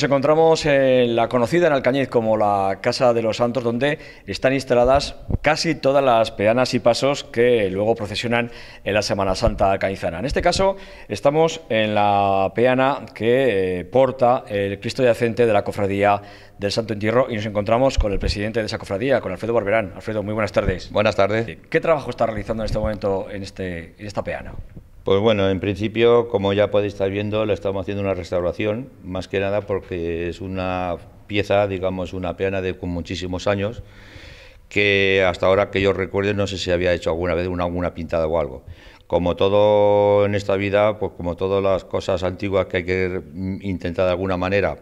nos encontramos en la conocida en Alcañiz como la Casa de los Santos, donde están instaladas casi todas las peanas y pasos que luego procesionan en la Semana Santa alcañizana. En este caso, estamos en la peana que eh, porta el Cristo yacente de la Cofradía del Santo Entierro y nos encontramos con el presidente de esa cofradía, con Alfredo Barberán. Alfredo, muy buenas tardes. Buenas tardes. ¿Qué trabajo está realizando en este momento en este, esta peana? Pues bueno, en principio, como ya podéis estar viendo, le estamos haciendo una restauración, más que nada porque es una pieza, digamos, una peana de con muchísimos años, que hasta ahora que yo recuerde no sé si había hecho alguna vez una, alguna pintada o algo. Como todo en esta vida, pues como todas las cosas antiguas que hay que intentar de alguna manera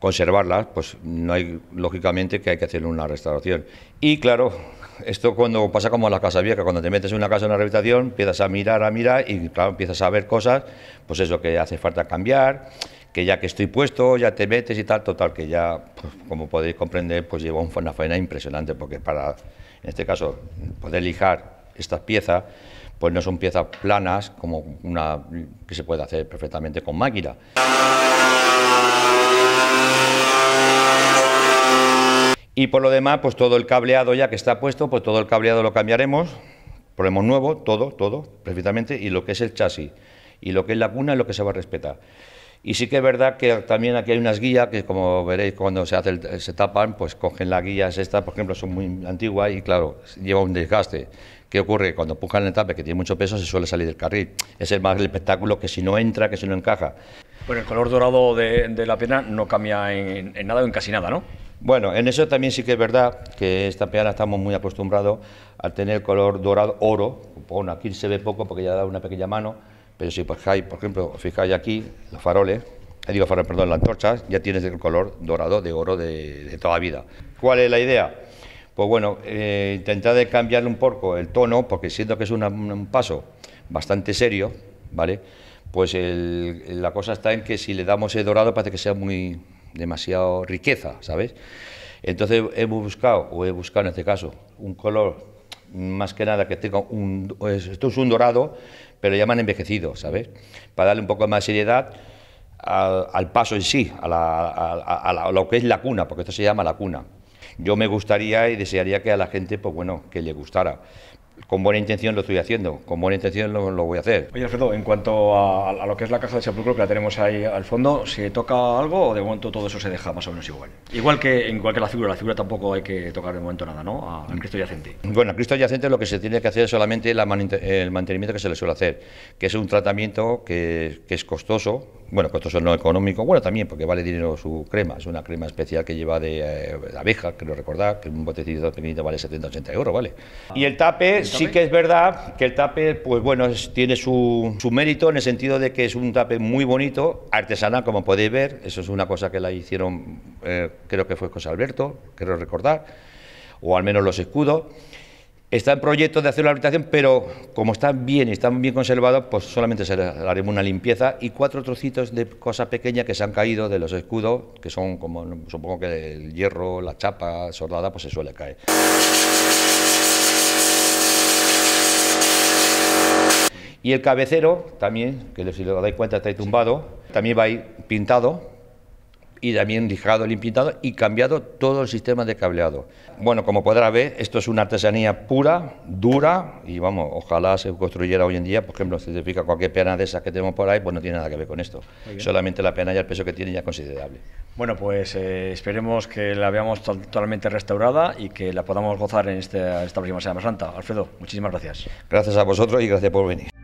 conservarlas, pues no hay, lógicamente que hay que hacer una restauración. Y claro, esto cuando pasa como en la casa vieja, cuando te metes en una casa en una rehabilitación, empiezas a mirar, a mirar y claro, empiezas a ver cosas, pues eso que hace falta cambiar, que ya que estoy puesto, ya te metes y tal, total, que ya, pues, como podéis comprender, pues lleva una faena impresionante, porque para, en este caso, poder lijar estas piezas, pues no son piezas planas como una que se puede hacer perfectamente con máquina. Y por lo demás, pues todo el cableado ya que está puesto, pues todo el cableado lo cambiaremos, ponemos nuevo, todo, todo, perfectamente, y lo que es el chasis y lo que es la cuna es lo que se va a respetar. Y sí que es verdad que también aquí hay unas guías que, como veréis, cuando se, hace se tapan, pues cogen las guías estas, por ejemplo, son muy antiguas y, claro, lleva un desgaste. ¿Qué ocurre? Cuando empujan el tape, que tiene mucho peso, se suele salir del carril. Ese es más el espectáculo que si no entra, que si no encaja. Bueno, el color dorado de, la pierna no cambia en nada o en casi nada, ¿no? Bueno, en eso también sí que es verdad que esta peana estamos muy acostumbrados a tener color dorado oro. Bueno, aquí se ve poco porque ya da una pequeña mano, pero si pues hay, por ejemplo, fijáis aquí los faroles, eh, digo faroles, perdón, las antorchas, ya tienes el color dorado de oro de, toda vida. ¿Cuál es la idea? Pues bueno, eh, intentar de cambiarle un poco el tono, porque siento que es un paso bastante serio, ¿vale? Pues la cosa está en que si le damos el dorado parece que sea muy, demasiado riqueza, ¿sabes? Entonces hemos buscado, o he buscado en este caso, un color más que nada que tenga un... Esto es un dorado, pero ya me han envejecido, ¿sabes? Para darle un poco más de seriedad al, paso en sí, a, a, lo que es la cuna, porque esto se llama la cuna. Yo me gustaría y desearía que a la gente, pues bueno, que le gustara con buena intención lo estoy haciendo, con buena intención lo, voy a hacer. Oye, Alfredo, en cuanto a, lo que es la caja de sepulcro que la tenemos ahí al fondo, ¿se toca algo o de momento todo eso se deja más o menos igual? Igual que en cualquier la figura, la figura tampoco hay que tocar de momento nada, ¿no? Al Cristo yacente. Bueno, en Cristo yacente lo que se tiene que hacer es solamente el mantenimiento que se le suele hacer, que es un tratamiento que es costoso, bueno, son no económico, bueno también porque vale dinero su crema, es una crema especial que lleva de, abejas, eh, de abeja, creo recordar, que un botecito pequeñito vale 70, 80 euros, ¿vale? Y el tape, sí que es verdad que el tape, pues bueno, tiene su, mérito en el sentido de que es un tape muy bonito, artesanal, como podéis ver, eso es una cosa que la hicieron, eh, creo que fue José Alberto, creo recordar, o al menos los escudos. Está en proyecto de hacer la habitación, pero como están bien y están bien conservados, pues solamente se haremos una limpieza y cuatro trocitos de cosas pequeñas que se han caído de los escudos, que son como supongo que el hierro, la chapa soldada, pues se suele caer. Y el cabecero también, que si lo dais cuenta está ahí tumbado, también va a ir pintado y también lijado, limpitado y cambiado todo el sistema de cableado. Bueno, como podrá ver, esto es una artesanía pura, dura y vamos, ojalá se construyera hoy en día, por ejemplo, si certifica cualquier pena de esas que tenemos por ahí, pues no tiene nada que ver con esto. Solamente la pena y el peso que tiene ya es considerable. Bueno, pues eh, esperemos que la veamos totalmente restaurada y que la podamos gozar este, en esta próxima Semana Santa. Alfredo, muchísimas gracias. Gracias a vosotros y gracias por venir.